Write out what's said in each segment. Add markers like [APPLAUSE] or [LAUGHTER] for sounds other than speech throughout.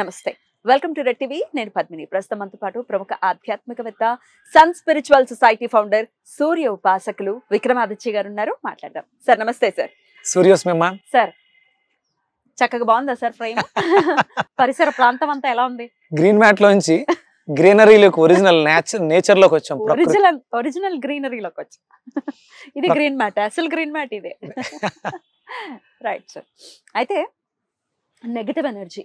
నమస్తే welcome to red TV నేను పద్మిని ప్రస్తుతం అంత పాటు ప్రముఖ ఆధ్యాత్మికవేత్త Sun spiritual society founder Surya ఉపాసకులు విక్రమాదిత్య గారు ఉన్నారు మాట్లాడదాం సార్ నమస్తే సార్ సూర్యోస్మిమా సార్ చక్కగా బాగుందా సార్ ఫ్రేమ్ [LAUGHS] పరిసర ప్రాంతం అంతా ఎలా ఉంది గ్రీన్ మ్యాట్ లోంచి గ్రీనరీలోకి ఒరిజినల్ నేచర్ లోకి వచ్చాం ఒరిజినల్ ఒరిజినల్ గ్రీనరీలోకి వచ్చాం [LAUGHS] ఇది గ్రీన్ మ్యాట్ అసలు గ్రీన్ మ్యాట్ ఇదే రైట్ [LAUGHS] సార్ అయితే నెగటివ్ ఎనర్జీ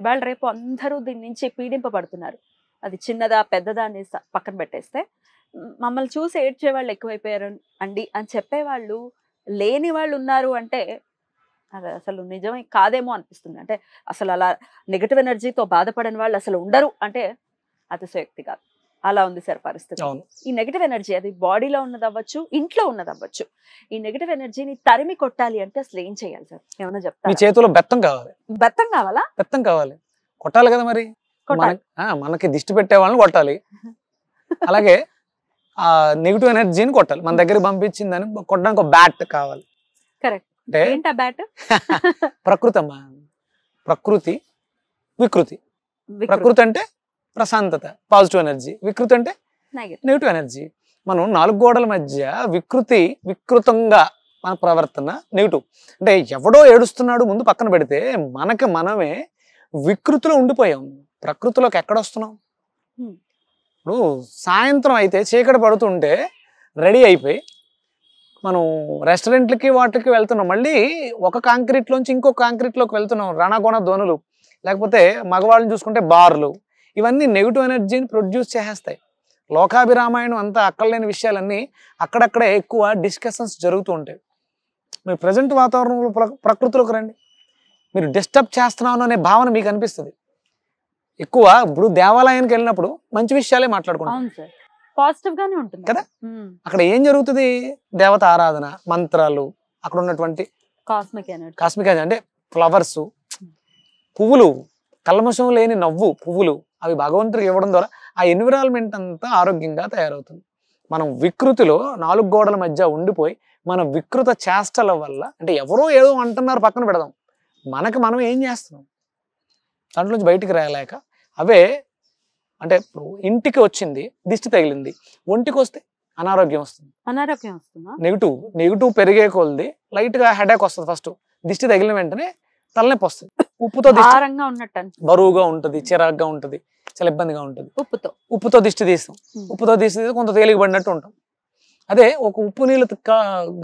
ఇవాళ రేపు అందరూ దీని నుంచి పీడింపబడుతున్నారు అది చిన్నదా పెద్దదా అని పక్కన పెట్టేస్తే మమ్మల్ని చూసి ఏడ్చే వాళ్ళు ఎక్కువైపోయారు అండి అని చెప్పేవాళ్ళు లేని వాళ్ళు ఉన్నారు అంటే అది అసలు నిజమే కాదేమో అనిపిస్తుంది అంటే అసలు అలా నెగిటివ్ ఎనర్జీతో బాధపడని వాళ్ళు అసలు ఉండరు అంటే అతిశయక్తి కాదు అలా ఉంది సార్ పరిస్థితి ఈ నెగిటివ్ ఎనర్జీ అది బాడీలో ఉన్నది అవ్వచ్చు ఇంట్లో ఉన్నది అవ్వచ్చు ఈ నెగిటివ్ ఎనర్జీని తరిమి కొట్టాలి అంటే అసలు ఏం చేయాలి సార్ ఏమైనా చెప్తా మీ చేతిలో బెత్తం కావాలి బెత్తం కావాలా బెత్తం కావాలి కొట్టాలి కదా మరి మనకి దిష్టి పెట్టే వాళ్ళని కొట్టాలి [LAUGHS] అలాగే ఆ నెగిటివ్ ఎనర్జీని కొట్టాలి మన దగ్గర పంపించిందని కొట్టడానికి ఒక బ్యాట్ కావాలి కరెక్ట్ అంటే బ్యాట్ [LAUGHS] ప్రకృతి అమ్మా ప్రకృతి వికృతి ప్రకృతి అంటే ప్రశాంతత పాజిటివ్ ఎనర్జీ వికృతి అంటే నెగిటివ్ ఎనర్జీ మనం నాలుగు గోడల మధ్య వికృతి వికృతంగా మన ప్రవర్తన నెగిటివ్ అంటే ఎవడో ఏడుస్తున్నాడు ముందు పక్కన పెడితే మనకి మనమే వికృతిలో ఉండిపోయాం ప్రకృతిలోకి ఎక్కడొస్తున్నాం hmm. ఇప్పుడు సాయంత్రం అయితే చీకటి పడుతుంటే రెడీ అయిపోయి మనం రెస్టారెంట్లకి వాటికి వెళ్తున్నాం మళ్ళీ ఒక కాంక్రీట్లోంచి ఇంకో కాంక్రీట్లోకి వెళ్తున్నాం రణగొణ ధ్వనులు లేకపోతే మగవాళ్ళని చూసుకుంటే బార్లు ఇవన్నీ నెగిటివ్ ఎనర్జీని ప్రొడ్యూస్ చేసేస్తాయి లోకాభిరామాయణం అంతా లేని విషయాలన్నీ అక్కడక్కడే ఎక్కువ డిస్కషన్స్ జరుగుతూ ఉంటాయి మీరు ప్రజెంట్ వాతావరణంలో ప్రకృతిలోకి రండి మీరు డిస్టర్బ్ చేస్తున్నాను అనే భావన మీకు అనిపిస్తుంది ఎక్కువ ఇప్పుడు దేవాలయానికి వెళ్ళినప్పుడు మంచి విషయాలే మాట్లాడుకుంటాం పాజిటివ్ గానే ఉంటుంది కదా అక్కడ ఏం జరుగుతుంది దేవత ఆరాధన మంత్రాలు అక్కడ ఉన్నటువంటి కాస్మిక్ కాస్మిక్ అంటే ఫ్లవర్స్ పువ్వులు కల్మషం లేని నవ్వు పువ్వులు అవి భగవంతుడికి ఇవ్వడం ద్వారా ఆ ఎన్విరాన్మెంట్ అంతా ఆరోగ్యంగా తయారవుతుంది మనం వికృతిలో నాలుగు గోడల మధ్య ఉండిపోయి మన వికృత చేష్టల వల్ల అంటే ఎవరో ఏదో అంటున్నారు పక్కన పెడదాం మనకు మనం ఏం చేస్తున్నాం దాంట్లో నుంచి బయటికి రాలేక అవే అంటే ఇంటికి వచ్చింది దిష్టి తగిలింది ఒంటికి వస్తే అనారోగ్యం వస్తుంది అనారోగ్యం వస్తుంది నెగిటివ్ నెగిటివ్ పెరిగే కొలది లైట్గా హెడేక్ వస్తుంది ఫస్ట్ దిష్టి తగిలిన వెంటనే తలనొప్పి వస్తుంది ఉప్పుతో ఉన్నట్టు బరువుగా ఉంటది చిరాగ్గా ఉంటది చాలా ఇబ్బందిగా ఉంటుంది ఉప్పుతో ఉప్పుతో దిష్టి తీస్తాం ఉప్పుతో దిష్టి తీస్తే కొంత పడినట్టు ఉంటాం అదే ఒక ఉప్పు నీళ్ళు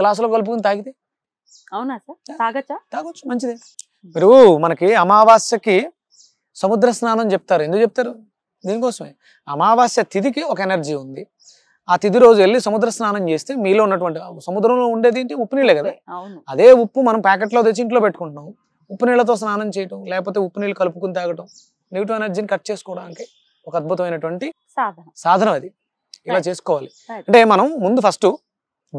గ్లాసులో కలుపుకుని తాగితే అవునా సార్ తాగచ్చా తాగొచ్చు మంచిదే మీరు మనకి అమావాస్యకి సముద్ర స్నానం చెప్తారు ఎందుకు చెప్తారు దీనికోసమే అమావాస్య తిథికి ఒక ఎనర్జీ ఉంది ఆ తిథి రోజు వెళ్ళి సముద్ర స్నానం చేస్తే మీలో ఉన్నటువంటి సముద్రంలో ఉండేది ఏంటి ఉప్పు నీళ్ళే కదా అదే ఉప్పు మనం ప్యాకెట్లో తెచ్చి ఇంట్లో పెట్టుకుంటున్నాం ఉప్పు నీళ్ళతో స్నానం చేయటం లేకపోతే ఉప్పు నీళ్ళు కలుపుకుని తాగటం నెగిటివ్ ఎనర్జీని కట్ చేసుకోవడానికి ఒక అద్భుతమైనటువంటి సాధనం అది ఇలా చేసుకోవాలి అంటే మనం ముందు ఫస్ట్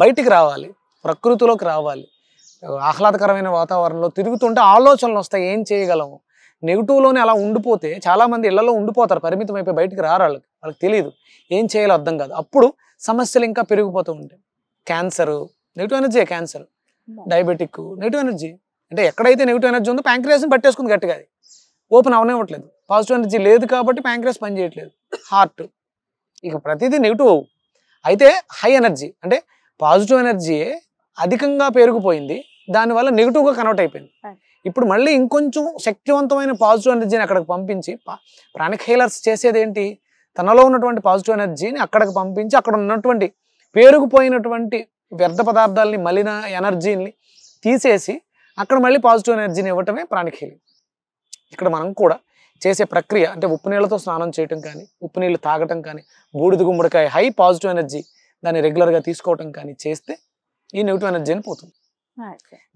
బయటికి రావాలి ప్రకృతిలోకి రావాలి ఆహ్లాదకరమైన వాతావరణంలో తిరుగుతుంటే ఆలోచనలు వస్తాయి ఏం చేయగలము నెగిటివ్లోనే అలా ఉండిపోతే చాలామంది ఇళ్లలో ఉండిపోతారు పరిమితం అయిపోయి బయటికి రారు వాళ్ళకి వాళ్ళకి తెలియదు ఏం చేయాలో అర్థం కాదు అప్పుడు సమస్యలు ఇంకా పెరిగిపోతూ ఉంటాయి cancer negative energy cancer diabetic negative energy అంటే ఎక్కడైతే నెగిటివ్ ఎనర్జీ ఉందో ప్యాంక్రియాస్ని పట్టేసుకుంది గట్టిగా అది ఓపెన్ అవనివ్వట్లేదు పాజిటివ్ ఎనర్జీ లేదు కాబట్టి ప్యాంక్రియాస్ పనిచేయట్లేదు హార్ట్ ఇక ప్రతిదీ నెగిటివ్ అవు అయితే హై ఎనర్జీ అంటే పాజిటివ్ ఎనర్జీ అధికంగా పేరుకుపోయింది దానివల్ల నెగిటివ్గా కన్వర్ట్ అయిపోయింది ఇప్పుడు మళ్ళీ ఇంకొంచెం శక్తివంతమైన పాజిటివ్ ఎనర్జీని అక్కడికి పంపించి ప్రాణిక్ హీలర్స్ చేసేది ఏంటి తనలో ఉన్నటువంటి పాజిటివ్ ఎనర్జీని అక్కడికి పంపించి అక్కడ ఉన్నటువంటి పేరుకుపోయినటువంటి వ్యర్థ పదార్థాలని మలిన ఎనర్జీని తీసేసి అక్కడ మళ్ళీ పాజిటివ్ ఎనర్జీని ఇవ్వటమే ప్రాణిఖేలి ఇక్కడ మనం కూడా చేసే ప్రక్రియ అంటే ఉప్పు నీళ్ళతో స్నానం చేయటం కానీ ఉప్పు నీళ్ళు తాగటం కానీ బూడిద గుమ్మడికాయ హై పాజిటివ్ ఎనర్జీ దాన్ని రెగ్యులర్గా తీసుకోవటం కానీ చేస్తే ఈ నెగిటివ్ ఎనర్జీని పోతుంది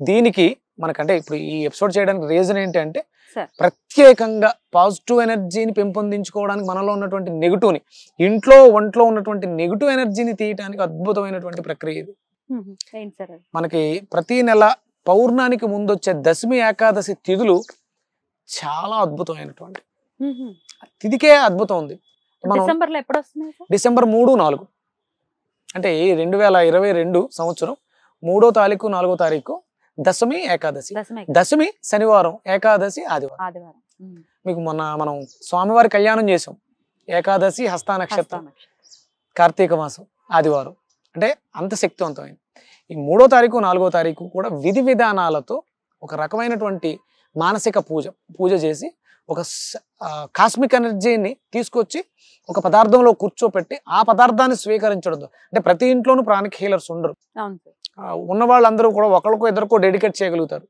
దీనికి మనకంటే ఇప్పుడు ఈ ఎపిసోడ్ చేయడానికి రీజన్ ఏంటంటే ప్రత్యేకంగా పాజిటివ్ ఎనర్జీని పెంపొందించుకోవడానికి మనలో ఉన్నటువంటి నెగిటివ్ని ఇంట్లో ఒంట్లో ఉన్నటువంటి నెగిటివ్ ఎనర్జీని తీయటానికి అద్భుతమైనటువంటి ప్రక్రియ ఇది మనకి ప్రతి నెల పౌర్ణానికి ముందు వచ్చే దశమి ఏకాదశి తిథులు చాలా అద్భుతమైనటువంటి తిథికే అద్భుతం ఉంది డిసెంబర్ మూడు నాలుగు అంటే రెండు వేల ఇరవై రెండు సంవత్సరం మూడో తారీఖు నాలుగో తారీఖు దశమి ఏకాదశి దశమి శనివారం ఏకాదశి ఆదివారం మీకు మొన్న మనం స్వామివారి కళ్యాణం చేసాం ఏకాదశి హస్త కార్తీక మాసం ఆదివారం అంటే అంత శక్తివంతమైంది ఈ మూడో తారీఖు నాలుగో తారీఖు కూడా విధి విధానాలతో ఒక రకమైనటువంటి మానసిక పూజ పూజ చేసి ఒక కాస్మిక్ ఎనర్జీని తీసుకొచ్చి ఒక పదార్థంలో కూర్చోపెట్టి ఆ పదార్థాన్ని స్వీకరించడం అంటే ప్రతి ఇంట్లోనూ ప్రాణిక హీలర్స్ ఉండరు ఉన్న వాళ్ళందరూ కూడా ఒకరికో ఇద్దరికో డెడికేట్ చేయగలుగుతారు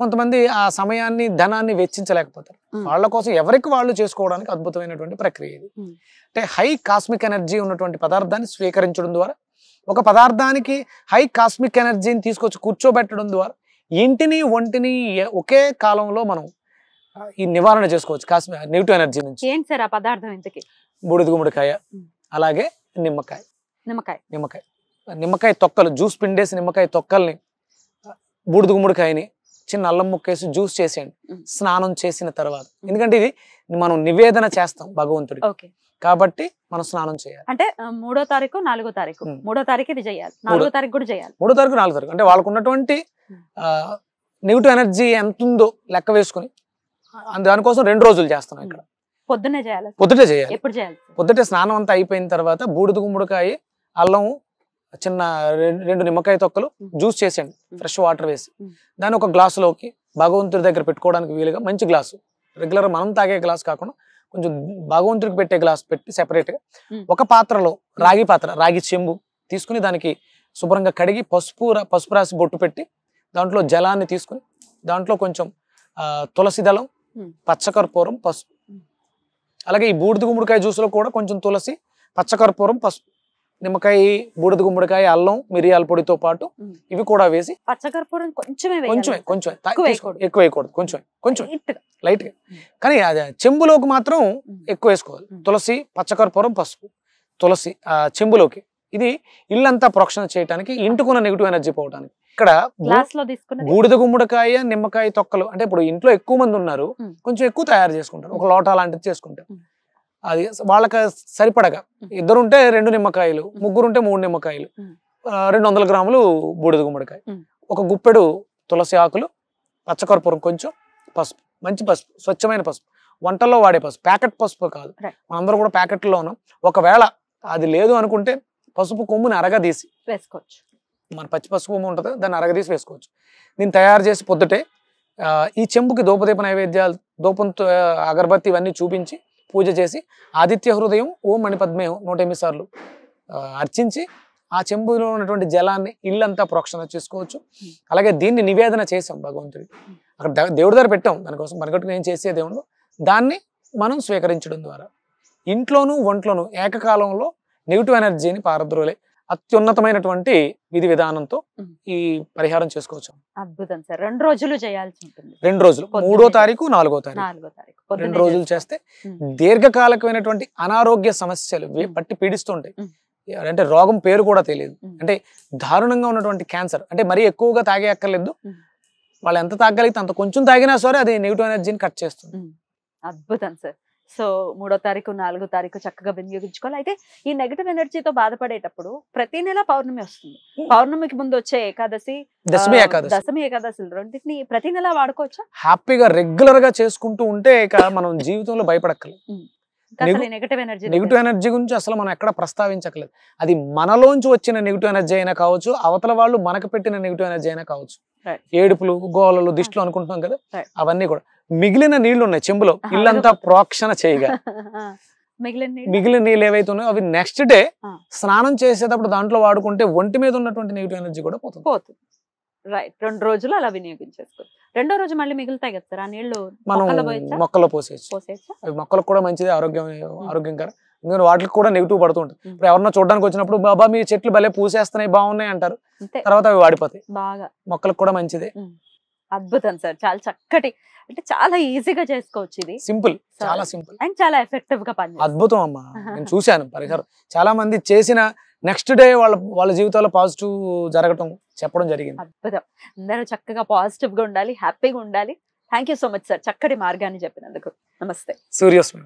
కొంతమంది ఆ సమయాన్ని ధనాన్ని వెచ్చించలేకపోతారు వాళ్ళ కోసం ఎవరికి వాళ్ళు చేసుకోవడానికి అద్భుతమైనటువంటి ప్రక్రియ ఇది అంటే హై కాస్మిక్ ఎనర్జీ ఉన్నటువంటి పదార్థాన్ని స్వీకరించడం ద్వారా ఒక పదార్థానికి హై కాస్మిక్ ఎనర్జీని తీసుకొచ్చి కూర్చోబెట్టడం ద్వారా ఇంటిని ఒంటిని ఒకే కాలంలో మనం ఈ నివారణ చేసుకోవచ్చు కాస్మిక్ నెగిటివ్ ఎనర్జీ నుంచి ఏంటి సార్ ఆ పదార్థం ఇంతకి బూడిద గుమ్మడికాయ అలాగే నిమ్మకాయ నిమ్మకాయ నిమ్మకాయ నిమ్మకాయ తొక్కలు జ్యూస్ పిండేసి నిమ్మకాయ తొక్కల్ని బూడిద గుమ్మడికాయని చిన్న అల్లం ముక్కేసి జ్యూస్ చేసేయండి స్నానం చేసిన తర్వాత ఎందుకంటే ఇది మనం నివేదన చేస్తాం భగవంతుడికి కాబట్టి మనం స్నానం చేయాలి అంటే మూడో తారీఖు నాలుగో తారీఖు మూడో తారీఖు ఇది చేయాలి నాలుగో తారీఖు కూడా చేయాలి మూడో తారీఖు నాలుగో తారీఖు అంటే వాళ్ళకు ఉన్నటువంటి నెగిటివ్ ఎనర్జీ ఎంత ఉందో లెక్క వేసుకుని దానికోసం రెండు రోజులు చేస్తున్నాం ఇక్కడ పొద్దునే చేయాలి పొద్దుటే చేయాలి ఎప్పుడు చేయాలి పొద్దుటే స్నానం అంతా అయిపోయిన తర్వాత బూడిద గుమ్మడికాయ అల్లం చిన్న రెండు నిమ్మకాయ తొక్కలు జ్యూస్ చేసేయండి ఫ్రెష్ వాటర్ వేసి దాన్ని ఒక గ్లాసులోకి భగవంతుడి దగ్గర పెట్టుకోవడానికి వీలుగా మంచి గ్లాసు రెగ్యులర్ మనం తాగే గ్లాస్ కాకుండా కొంచెం భగవంతుడికి పెట్టే గ్లాస్ పెట్టి సెపరేట్ గా ఒక పాత్రలో రాగి పాత్ర రాగి చెంబు తీసుకుని దానికి శుభ్రంగా కడిగి పసుపు పసుపు రాసి బొట్టు పెట్టి దాంట్లో జలాన్ని తీసుకుని దాంట్లో కొంచెం తులసి దళం పచ్చకర్పూరం పసుపు అలాగే ఈ బూడిద గుమ్మడికాయ జ్యూస్లో కూడా కొంచెం తులసి పచ్చకర్పూరం పసుపు నిమ్మకాయ బూడిద గుమ్మడికాయ అల్లం మిరియాల పొడితో పాటు ఇవి కూడా వేసి పచ్చకర్పూరం కొంచెమే కొంచెమే కొంచెం ఎక్కువ వేయకూడదు కొంచెం కొంచెం లైట్ గా కానీ చెంబులోకి మాత్రం ఎక్కువ వేసుకోవాలి తులసి పచ్చకర్పూరం పసుపు తులసి చెంబులోకి ఇది ఇల్లంతా ప్రోక్షణ చేయడానికి ఇంటికున్న నెగిటివ్ ఎనర్జీ పోవడానికి ఇక్కడ బూడిద గుమ్మడికాయ నిమ్మకాయ తొక్కలు అంటే ఇప్పుడు ఇంట్లో ఎక్కువ మంది ఉన్నారు కొంచెం ఎక్కువ తయారు చేసుకుంటారు ఒక లోటా లాంటిది చేసుకుంటారు అది వాళ్ళకి సరిపడగా ఉంటే రెండు నిమ్మకాయలు ముగ్గురు ఉంటే మూడు నిమ్మకాయలు రెండు వందల గ్రాములు బూడిద గుమ్మడికాయ ఒక గుప్పెడు తులసి ఆకులు పచ్చకర్పూరం కొంచెం పసుపు మంచి పసుపు స్వచ్ఛమైన పసుపు వంటల్లో వాడే పసుపు ప్యాకెట్ పసుపు కాదు మనందరూ కూడా ప్యాకెట్లో ఉన్నాం ఒకవేళ అది లేదు అనుకుంటే పసుపు కొమ్ముని అరగదీసి వేసుకోవచ్చు మన పచ్చి పసుపు కొమ్ము ఉంటుంది దాన్ని అరగదీసి వేసుకోవచ్చు దీన్ని తయారు చేసి పొద్దుటే ఈ చెంబుకి దూపదీప నైవేద్యాలు దూపంతో అగరబత్తి ఇవన్నీ చూపించి పూజ చేసి ఆదిత్య హృదయం ఓం మణిపద్మే నూట ఎనిమిది సార్లు అర్చించి ఆ చెంబులో ఉన్నటువంటి జలాన్ని ఇల్లంతా ప్రోక్షణ చేసుకోవచ్చు అలాగే దీన్ని నివేదన చేసాం భగవంతుడికి అక్కడ దేవుడి దగ్గర పెట్టాం దానికోసం మనకట్టు నేను చేసే దేవుడు దాన్ని మనం స్వీకరించడం ద్వారా ఇంట్లోనూ ఒంట్లోనూ ఏకకాలంలో నెగిటివ్ ఎనర్జీని పారద్రోలే అత్యున్నతమైనటువంటి విధి విధానంతో ఈ పరిహారం చేసుకోవచ్చు అద్భుతం సార్ రెండు రోజులు చేయాల్సి ఉంటుంది రెండు రోజులు మూడో తారీఖు నాలుగో తారీఖు రెండు రోజులు చేస్తే దీర్ఘకాలికమైనటువంటి అనారోగ్య సమస్యలు పట్టి పీడిస్తుంటాయి అంటే రోగం పేరు కూడా తెలియదు అంటే దారుణంగా ఉన్నటువంటి క్యాన్సర్ అంటే మరీ ఎక్కువగా తాగే అక్కర్లేదు వాళ్ళు ఎంత తాగలిగితే అంత కొంచెం తాగినా సరే అది నెగిటివ్ ఎనర్జీని కట్ చేస్తుంది అద్భుతం సార్ సో మూడో తారీఖు నాలుగో తారీఖు చక్కగా వినియోగించుకోవాలి అయితే ఈ నెగటివ్ ఎనర్జీతో బాధపడేటప్పుడు ప్రతి నెల పౌర్ణమి వస్తుంది పౌర్ణమికి ముందు వచ్చే ఏకాదశి దశమి దశమి ఏకాదశి రెండింటిని ప్రతి నెల వాడుకోవచ్చా హ్యాపీగా రెగ్యులర్ గా చేసుకుంటూ ఉంటే ఇక మనం జీవితంలో భయపడక్కలేదు నెగిటివ్ ఎనర్జీ నెగిటివ్ ఎనర్జీ గురించి అసలు మనం ఎక్కడ ప్రస్తావించకలేదు అది మనలోంచి వచ్చిన నెగిటివ్ ఎనర్జీ అయినా కావచ్చు అవతల వాళ్ళు మనకు పెట్టిన నెగిటివ్ ఎనర్జీ అయినా కావచ్చు ఏడుపులు గోలలు దిష్టిలు అనుకుంటున్నాం కదా అవన్నీ కూడా మిగిలిన నీళ్లు ఉన్నాయి చెంబులో ఇల్లంతా ప్రోక్షణ చేయగా [LAUGHS] మిగిలిన నీళ్ళు ఏవైతే ఉన్నాయో అవి నెక్స్ట్ డే స్నానం చేసేటప్పుడు దాంట్లో వాడుకుంటే ఒంటి మీద ఉన్నటువంటి నెగిటివ్ ఎనర్జీ కూడా పోతుంది పోతుంది రైట్ రెండు రోజులు అలా వినియోగించేసుకోవచ్చు రెండో రోజు మళ్ళీ మిగులుతాయి కదా సార్ ఆ నీళ్లు మనం మొక్కలు పోసేయచ్చు అవి మొక్కలకు కూడా మంచిది ఆరోగ్యం ఆరోగ్యంకర ఎందుకంటే వాటికి కూడా నెగిటివ్ పడుతూ ఉంటుంది ఇప్పుడు ఎవరన్నా చూడడానికి వచ్చినప్పుడు బాబా మీ చెట్లు భలే పూసేస్తున్నాయి బాగున్నాయి అంటారు తర్వాత అవి వాడిపోతాయి బాగా మొక్కలకు కూడా మంచిదే అద్భుతం సార్ చాలా చక్కటి అంటే చాలా ఈజీగా చేసుకోవచ్చు ఇది సింపుల్ చాలా సింపుల్ అండ్ చాలా ఎఫెక్టివ్ గా పని అద్భుతం అమ్మా [LAUGHS] నేను చూశాను పరిహారం చాలా మంది చేసిన నెక్స్ట్ డే వాళ్ళ వాళ్ళ జీవితాల్లో పాజిటివ్ జరగటం చెప్పడం జరిగింది అద్భుతం అందరూ చక్కగా పాజిటివ్ గా ఉండాలి హ్యాపీగా ఉండాలి థ్యాంక్ సో మచ్ సార్ చక్కటి మార్గాన్ని చెప్పినందుకు నమస్తే సూర్యోస్